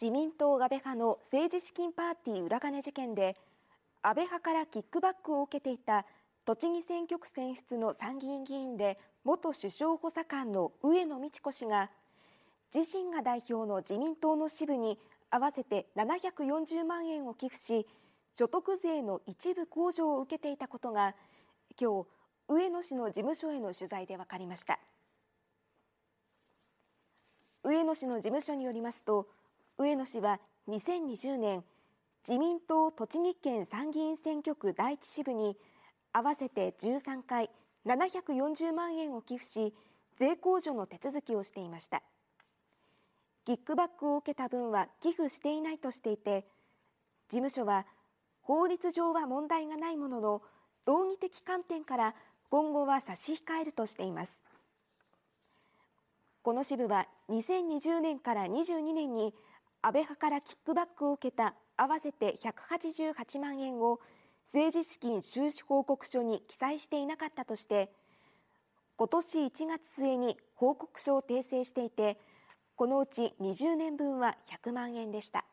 自民党安倍派の政治資金パーティー裏金事件で安倍派からキックバックを受けていた栃木選挙区選出の参議院議員で元首相補佐官の上野美智子氏が自身が代表の自民党の支部に合わせて740万円を寄付し所得税の一部控除を受けていたことが今日上野市の事務所への取材で分かりました上野市の事務所によりますと上野氏は2020年自民党栃木県参議院選挙区第一支部に合わせて13回740万円を寄付し税控除の手続きをしていましたキックバックを受けた分は寄付していないとしていて事務所は法律上は問題がないものの道義的観点から今後は差し控えるとしていますこの支部は2020年から22年に安倍派からキックバックを受けた合わせて188万円を政治資金収支報告書に記載していなかったとして今年1月末に報告書を訂正していてこのうち20年分は100万円でした。